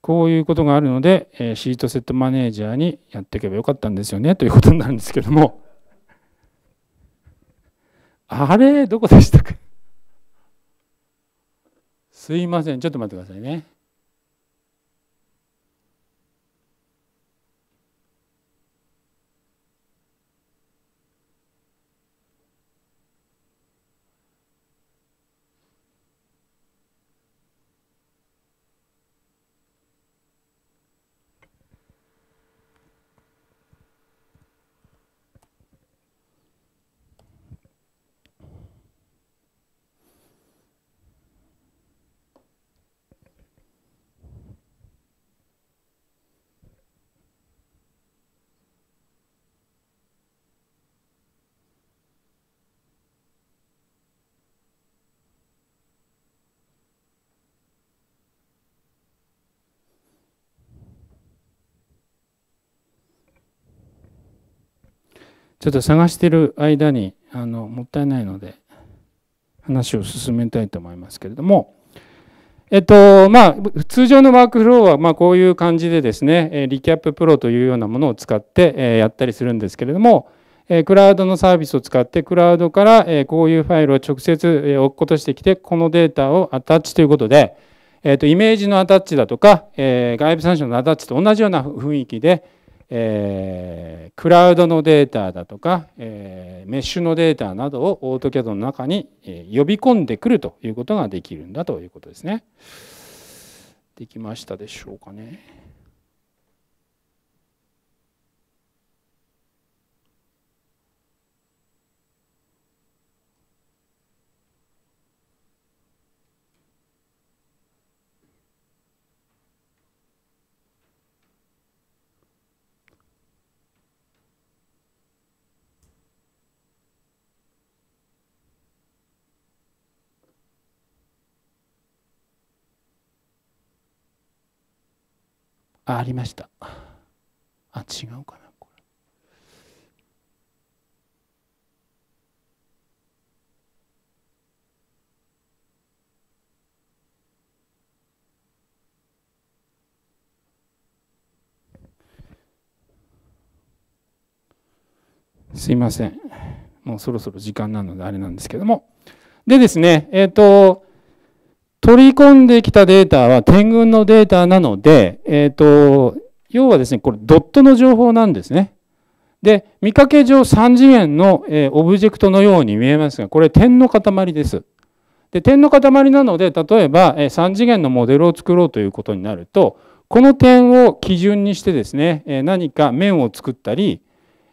こういうことがあるので、えシートセットマネージャーにやっていけばよかったんですよねということになるんですけども、あれ、どこでしたか。すいません、ちょっと待ってくださいね。ちょっと探してる間にあのもったいないので話を進めたいと思いますけれども、えっとまあ、通常のワークフローはまこういう感じでですねリキャッププロというようなものを使ってやったりするんですけれどもクラウドのサービスを使ってクラウドからこういうファイルを直接置くことしてきてこのデータをアタッチということで、えっと、イメージのアタッチだとか外部参照のアタッチと同じような雰囲気でえー、クラウドのデータだとか、えー、メッシュのデータなどをオートキ c a d の中に呼び込んでくるということができるんだということですね。できましたでしょうかね。あありましたあ違うかなこれすいませんもうそろそろ時間なのであれなんですけどもでですねえっ、ー、と取り込んできたデータは点群のデータなので、えっ、ー、と、要はですね、これドットの情報なんですね。で、見かけ上3次元の、オブジェクトのように見えますが、これ点の塊です。で、点の塊なので、例えば、3次元のモデルを作ろうということになると、この点を基準にしてですね、何か面を作ったり、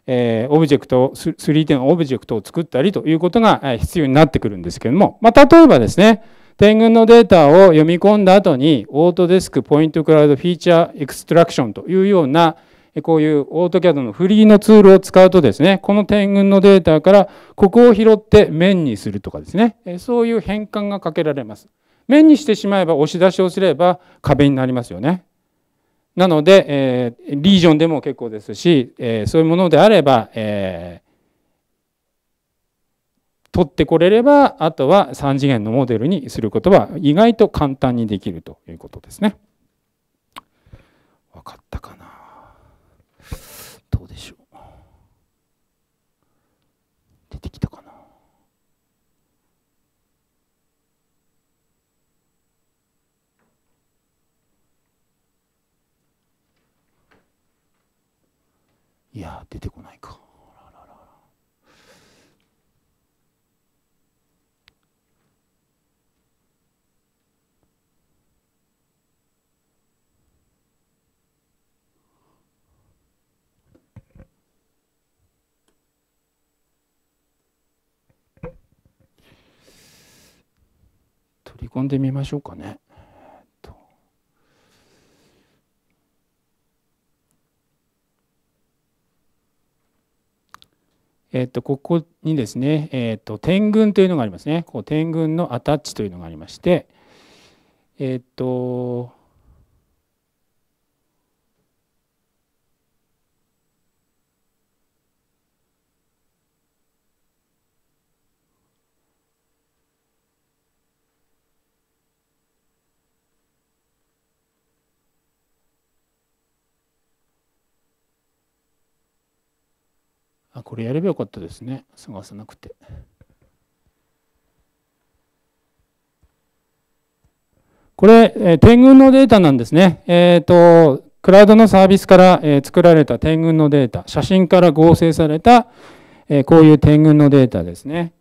オブジェクト、3点オブジェクトを作ったりということが必要になってくるんですけども、まあ、例えばですね、ペンンのデータを読み込んだ後に、オートデスクポイントクラウドフィーチャーエクストラクションというような、こういうオートキャドのフリーのツールを使うとですね、この点群のデータからここを拾って面にするとかですね、そういう変換がかけられます。面にしてしまえば押し出しをすれば壁になりますよね。なので、えー、リージョンでも結構ですし、えー、そういうものであれば、えー取ってこれればあとは3次元のモデルにすることは意外と簡単にできるということですね。分かったかなどうでしょう出てきたかないや出てこないか。取り込んでみましょうかね。えっと、ここにですね、えっと、点群というのがありますね。こう点群のアタッチというのがありまして、えっと、あ、これやればよかったですね。探さなくて。これ、え天群のデータなんですね。えっ、ー、と、クラウドのサービスから、え作られた天群のデータ、写真から合成された、えこういう天群のデータですね。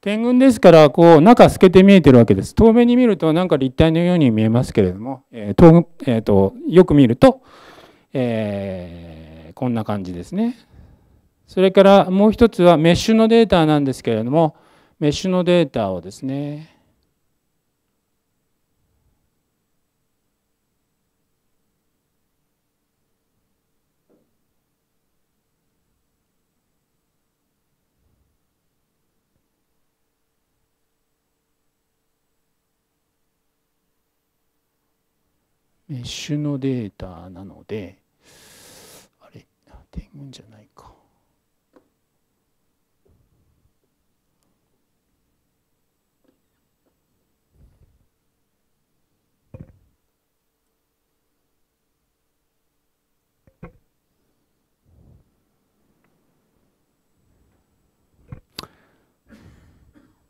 天群ですから、こう、中透けて見えてるわけです。遠目に見るとなんか立体のように見えますけれども、えとえーと、とよく見ると、えーこんな感じですね。それからもう一つはメッシュのデータなんですけれども、メッシュのデータをですね、メッシュのデータなので、天軍じゃないか。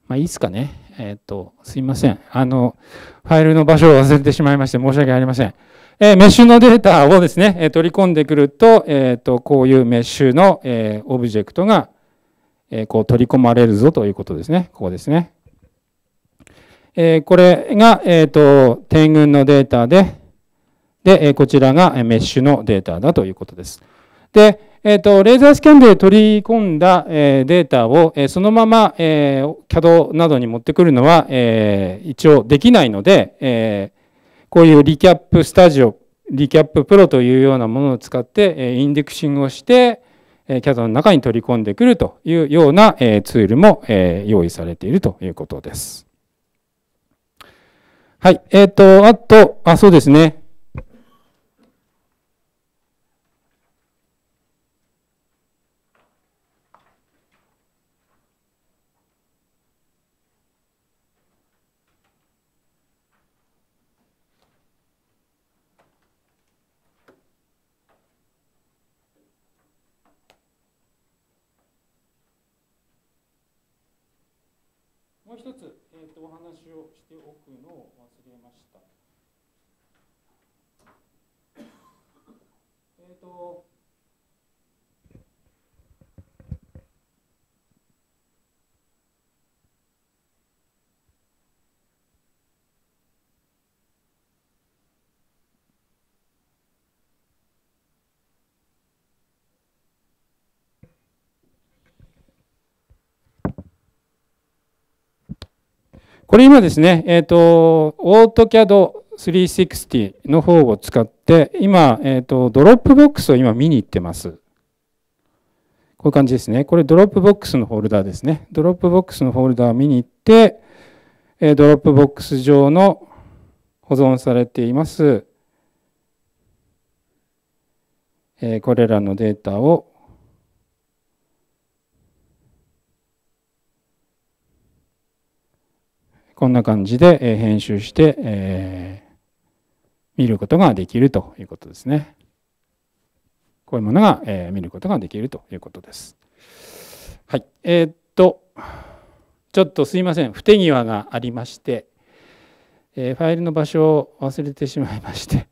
まあ、いつすかね。えっ、と、すいません。あの、ファイルの場所を忘れてしまいまして申し訳ありません。えメッシュのデータをですね、取り込んでくると、えっ、と、こういうメッシュの、えオブジェクトが、えこう取り込まれるぞということですね。ここですね。えこれが、えっ、と、点群のデータで、で、えこちらがメッシュのデータだということです。で、えっ、と、レーザースキャンで取り込んだ、えデータを、えそのまま、え CAD などに持ってくるのは、え一応できないので、えこういうリキャップスタジオ、リキャッププロというようなものを使って、インデクシングをして、CAD の中に取り込んでくるというようなツールも用意されているということです。はい。えっ、ー、と、あと、あ、そうですね。これ今ですね、えっ、ー、と、AutoCAD 360の方を使って、今、えっ、ー、と、ドロップボックスを今見に行ってます。こういう感じですね。これドロップボックスのフォルダーですね。ドロップボックスのフォルダー見に行って、えドロップボックス上の保存されています、えこれらのデータをこんな感じで編集して、えー、見ることができるということですね。こういうものが、えー、見ることができるということです。はい。えー、っと、ちょっとすいません。不手際がありまして、えファイルの場所を忘れてしまいまして、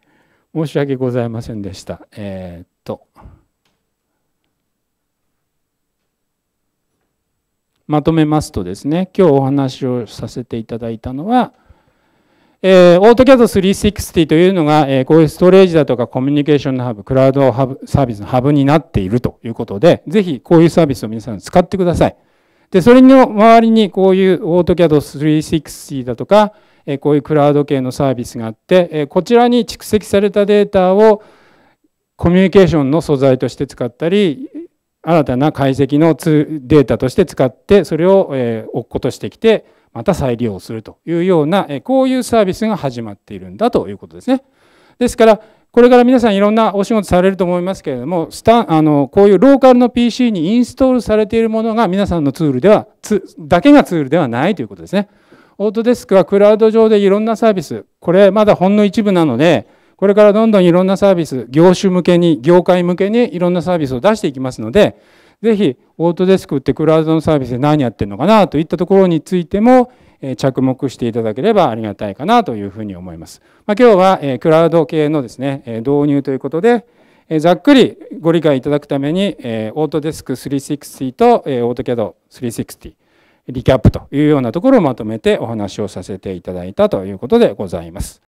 申し訳ございませんでした。えっと。まとめますとですね今日お話をさせていただいたのは、えー、AutoCAD360 というのが、えー、こういうストレージだとかコミュニケーションのハブクラウドハブサービスのハブになっているということでぜひこういうサービスを皆さん使ってくださいでそれの周りにこういう AutoCAD360 だとかこういうクラウド系のサービスがあってこちらに蓄積されたデータをコミュニケーションの素材として使ったり新たな解析のデータとして使ってそれを、えー、置くことしてきてまた再利用するというような、えこういうサービスが始まっているんだということですね。ですからこれから皆さんいろんなお仕事されると思いますけれどもスタあのこういうローカルの PC にインストールされているものが皆さんのツールではつだけがツールではないということですね。オートデスクはクラウド上でいろんなサービスこれまだほんの一部なのでこれからどんどんいろんなサービス、業種向けに、業界向けにいろんなサービスを出していきますので、ぜひ、オートデスクってクラウドのサービスで何やってるのかなといったところについても、着目していただければありがたいかなというふうに思います。まあ、今日はクラウド系のですね、導入ということで、ざっくりご理解いただくために、オートデスク360とオートキャド360、リキャップというようなところをまとめてお話をさせていただいたということでございます。